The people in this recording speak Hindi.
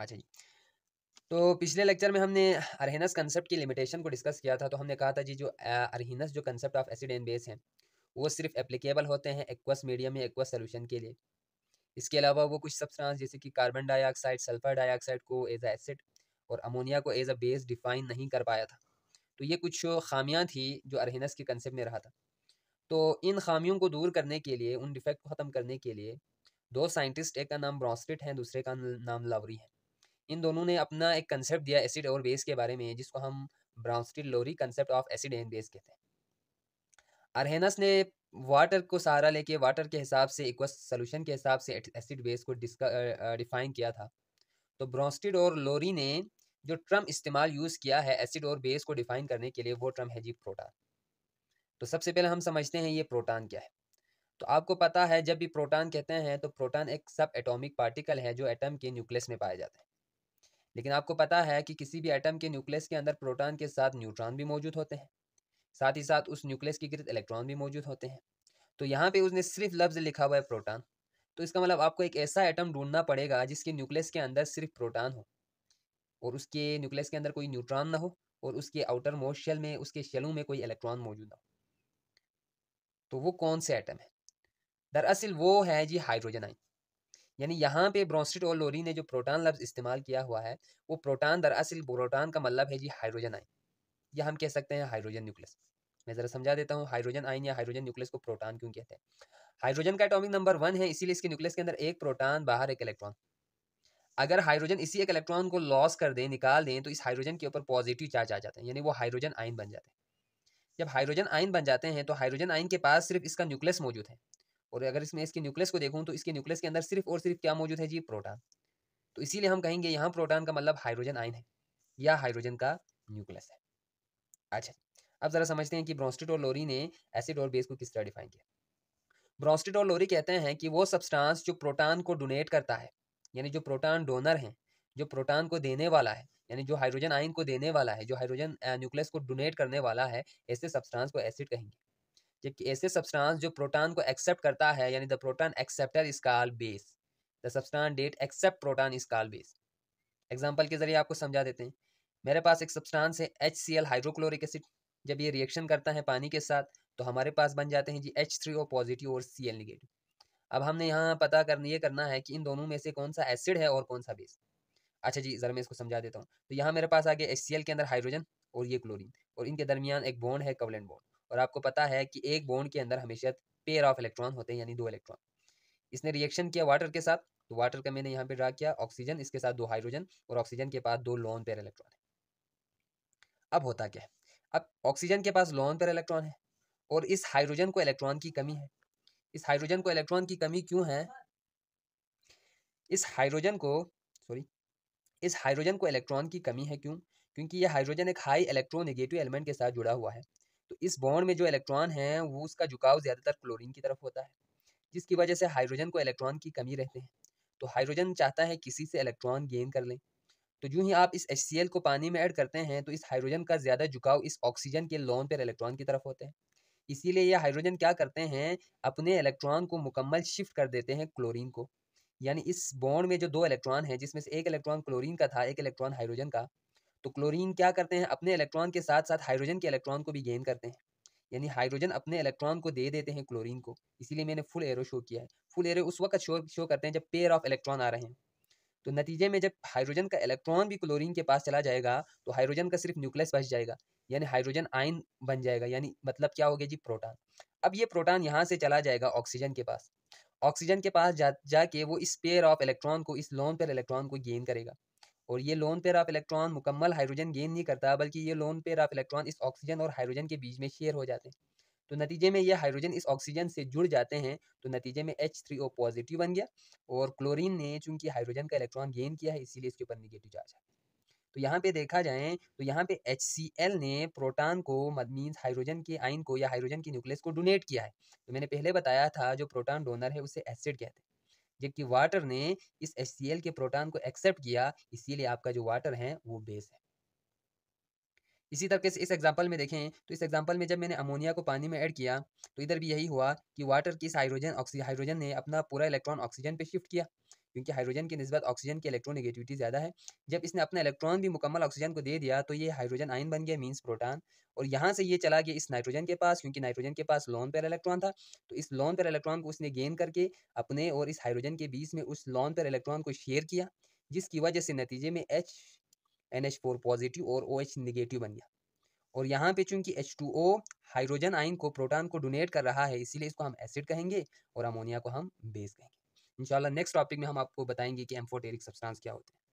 अच्छा जी तो पिछले लेक्चर में हमने अरहिनस कंसेप्ट की लिमिटेशन को डिस्कस किया था तो हमने कहा था जी जो अरहिनस जो concept of acid and base हैं वो सिर्फ एप्लीकेबल होते हैं एक्वस मीडियम या एक्वस सोल्यूशन के लिए इसके अलावा वो कुछ सब्सटेंस जैसे कि कार्बन डाइऑक्साइड सल्फर डाइऑक्साइड को एज ए एसिड और अमोनिया को एज अ बेस डिफाइन नहीं कर पाया था तो ये कुछ खामियां थी जो अरहिनस के कंसेप्ट में रहा था तो इन खामियों को दूर करने के लिए उन डिफेक्ट को ख़त्म करने के लिए दो साइंटिस्ट एक का नाम ब्रॉन्स्टिट है दूसरे का नाम लावरी है इन दोनों ने अपना एक कंसेप्ट दिया एसिड और बेस के बारे में जिसको हम Bronsted Lowry concept of acid and base कहते हैं अरहेनस ने वाटर को सहारा लेके वाटर के हिसाब से इक्व सोल्यूशन के हिसाब से एसिड बेस को डिफाइन किया था तो ब्रॉन्स्टिड और लोरी ने जो ट्रम इस्तेमाल यूज़ किया है एसिड और बेस को डिफाइन करने के लिए वो ट्रम है जी प्रोटान तो सबसे पहले हम समझते हैं ये प्रोटान क्या है तो आपको पता है जब भी प्रोटान कहते हैं तो प्रोटान एक सब एटॉमिक पार्टिकल है जो एटम के न्यूक्लियस में पाया जाता है लेकिन आपको पता है कि किसी भी एटम के न्यूक्लियस के अंदर प्रोटॉन के साथ न्यूट्रॉन भी मौजूद होते हैं साथ ही साथ उस न्यूक्लियस के गिरद इलेक्ट्रॉन भी मौजूद होते हैं तो यहाँ पे उसने सिर्फ लफ्ज़ लिखा हुआ है प्रोटॉन तो इसका मतलब आपको एक ऐसा एटम ढूंढना पड़ेगा जिसके न्यूक्लियस के अंदर सिर्फ प्रोटॉन हो और उसके न्यूक्लियस के अंदर कोई न्यूट्रॉन ना हो और उसके आउटर मोस्ट शेल में उसके शेलों में कोई इलेक्ट्रॉन मौजूद ना हो तो वो कौन से एटम है दरअसल वो है जी हाइड्रोजन आइन यानी यहाँ पे ब्रोंस्टिट और लोरी ने जो प्रोटॉन लफ्ज़ इस्तेमाल किया हुआ है वो प्रोटॉन दरअसल प्रोटॉन का मतलब है जी हाइड्रोजन आइन या हम कह सकते हैं हाइड्रोजन न्यूक्लियस मैं ज़रा समझा देता हूँ हाइड्रोजन आइन या हाइड्रोजन न्यूक्लियस को प्रोटॉन क्यों कहते हैं हाइड्रोजन का एटॉमिक नंबर वन है इसीलिए इसके न्यूक्लियस के अंदर एक प्रोटॉन बाहर एक इलेक्ट्रॉन अगर हाइड्रोजन इसी एक इलेक्ट्रॉन को लॉस कर दें निकाल दें तो इस हाइड्रोजन के ऊपर पॉजिटिव चार्ज आ जाते हैं यानी वो हाइड्रोजन आइन बन जाते हैं जब हाइड्रोजन आइन बन जाते हैं तो हाइड्रोजन आइन के पास सिर्फ इसका न्यूक्लियस मौजूद है और अगर इसमें इसके न्यूक्लियस को देखूँ तो इसके न्यूक्लियस के अंदर सिर्फ और सिर्फ क्या मौजूद है जी प्रोटान तो इसीलिए हम कहेंगे यहाँ प्रोटान का मतलब हाइड्रोजन आयन है या हाइड्रोजन का न्यूक्लियस है अच्छा अब जरा समझते हैं कि ब्रोस्टिट और लोरी ने एसिड और बेस को किस तरह डिफाइन किया ब्रोस्टिट और लोरी कहते हैं कि वो सब्सटेंस जो प्रोटॉन को डोनेट करता है यानी जो प्रोटॉन डोनर हैं जो प्रोटॉन को देने वाला है यानी जो हाइड्रोजन आयन को देने वाला है जो हाइड्रोजन न्यूक्लियस को डोनेट करने वाला है ऐसे सब्सटेंस को एसिड कहेंगे जबकि ऐसे सब्सटेंस जो प्रोटॉन को एक्सेप्ट करता है यानी the proton acceptor is called base the substance that accept proton is called base example के जरिए आपको समझा देते हैं मेरे पास एक सब्सटेंस है H C L hydrochloric acid जब ये रिएक्शन करता है पानी के साथ तो हमारे पास बन जाते हैं जी एच थ्री ओ पॉजिटिव और सी एल निगेटिव अब हमने यहाँ पता करना ये करना है कि इन दोनों में से कौन सा एसिड है और कौन सा बेस अच्छा जी ज़रा मैं इसको समझा देता हूँ तो यहाँ मेरे पास आ गया एच के अंदर हाइड्रोजन और ये क्लोरीन और इनके दरमियान एक बॉन्ड है कवलेंट बॉन्ड और आपको पता है कि एक बॉन्ड के अंदर हमेशा पेयर ऑफ इलेक्ट्रॉन होते हैं यानी दो इलेक्ट्रॉन इसने रिएक्शन किया वाटर के साथ तो वाटर का मैंने यहाँ पे ड्रा किया ऑक्सीजन इसके साथ दो हाइड्रोजन और ऑक्सीजन के पास दो लॉन पेयर इलेक्ट्रॉन है अब होता क्या है अब ऑक्सीजन के पास लॉन पेयर इलेक्ट्रॉन है और इस हाइड्रोजन को इलेक्ट्रॉन की कमी है इस हाइड्रोजन को इलेक्ट्रॉन की कमी क्यों है इस हाइड्रोजन को सॉरी इस हाइड्रोजन को इलेक्ट्रॉन की कमी है क्यों क्योंकि ये हाइड्रोजन एक हाई इलेक्ट्रोनेगेटिव एलिमेंट के साथ जुड़ा हुआ है तो इस बॉन्ड में जो इलेक्ट्रॉन है वो उसका झुकाव ज़्यादातर क्लोरीन की तरफ होता है जिसकी वजह से हाइड्रोजन को इलेक्ट्रॉन की कमी रहते हैं तो हाइड्रोजन चाहता है किसी से इलेक्ट्रॉन गेन कर लें तो जूँ ही आप इस एच को पानी में ऐड करते हैं तो इस हाइड्रोजन का ज़्यादा झुकाव इस ऑक्सीजन के लोन पर इलेक्ट्रॉन की तरफ होते हैं इसीलिए ये हाइड्रोजन क्या करते हैं अपने इलेक्ट्रॉन को मुकम्मल शिफ्ट कर देते हैं क्लोरीन को यानी इस बॉन्ड में जो दो इलेक्ट्रॉन है जिसमें से एक इलेक्ट्रॉन क्लोरीन का था एक इलेक्ट्रॉन हाइड्रोजन का तो क्लोरीन क्या करते हैं अपने इलेक्ट्रॉन के साथ साथ हाइड्रोजन के इलेक्ट्रॉन को भी गेन करते हैं यानी हाइड्रोजन अपने इलेक्ट्रॉन को दे देते हैं क्लोरीन को इसीलिए मैंने फुल एरो शो किया है फुल एरो उस वक्त शो शो करते हैं जब पेयर ऑफ इलेक्ट्रॉन आ रहे हैं तो नतीजे में जब हाइड्रोजन का इलेक्ट्रॉन भी क्लोरीन के पास चला जाएगा तो हाइड्रोजन का सिर्फ न्यूक्लियस बच जाएगा यानी हाइड्रोजन आयन बन जाएगा यानी मतलब क्या हो गया जी प्रोटॉन अब ये प्रोटॉन यहाँ से चला जाएगा ऑक्सीजन के पास ऑक्सीजन के पास जा जाके वो इस पेयर ऑफ इलेक्ट्रॉन को इस लोन पेयर इलेक्ट्रॉन को गेन करेगा और ये लोन पेयर ऑफ इलेक्ट्रॉन मुकम्मल हाइड्रोजन गेन नहीं करता बल्कि ये लोन पेयर ऑफ इलेक्ट्रॉन इस ऑक्सीजन और हाइड्रोजन के बीच में शेयर हो जाते हैं तो नतीजे में ये हाइड्रोजन इस ऑक्सीजन से जुड़ जाते हैं तो नतीजे में एच थ्री ओ पॉजिटिव बन गया और क्लोरीन ने चूंकि हाइड्रोजन का इलेक्ट्रॉन गेन किया है इसीलिए इसके ऊपर निगेटिव चार्ज है तो यहाँ पे देखा जाए तो यहाँ पे एच सी एल ने प्रोटॉन को मीन्स हाइड्रोजन के आइन को या हाइड्रोजन की न्यूक्लियस को डोनेट किया है तो मैंने पहले बताया था जो प्रोटॉन डोनर है उसे एसिड कहते हैं जबकि वाटर ने इस एच के प्रोटॉन को एक्सेप्ट किया इसीलिए आपका जो वाटर है वो बेस है इसी तरीके से इस एग्जाम्पल में देखें तो इस एग्जाम्पल में जब मैंने अमोनिया को पानी में ऐड किया तो इधर भी यही हुआ कि वाटर की इस हाइड्रोजन ऑक्सी हाइड्रोजन ने अपना पूरा इलेक्ट्रॉन ऑक्सीजन पे शिफ्ट किया क्योंकि हाइड्रोजन की नस्बत ऑक्सीजन की इलेक्ट्रोनिगेटिविटी ज़्यादा है जब इसने अपना इलेक्ट्रॉन भी मुकम्मल ऑक्सीजन को दे दिया तो ये हाइड्रोजन आयन बन गया मीन्स प्रोटान और यहाँ से ये चला गया इस नाइट्रोजन के पास क्योंकि नाइट्रोजन के पास लॉन पर इलेक्ट्रॉन था तो इस लॉन पर इलेक्ट्रॉन को उसने गेन करके अपने और इस हाइड्रोजन के बीच में उस लॉन पर इलेक्ट्रॉन को शेयर किया जिसकी वजह से नतीजे में H N H four positive और ओ एच निगेटिव बन गया और यहाँ पे चूंकि एच टू ओ हाइड्रोजन आइन को प्रोटॉन को डोनेट कर रहा है इसीलिए इसको हम एसिड कहेंगे और अमोनिया को हम बेस कहेंगे इंशाल्लाह नेक्स्ट टॉपिक में हम आपको बताएंगे कि एम्फोटेरिक सब्सटेंस क्या होते हैं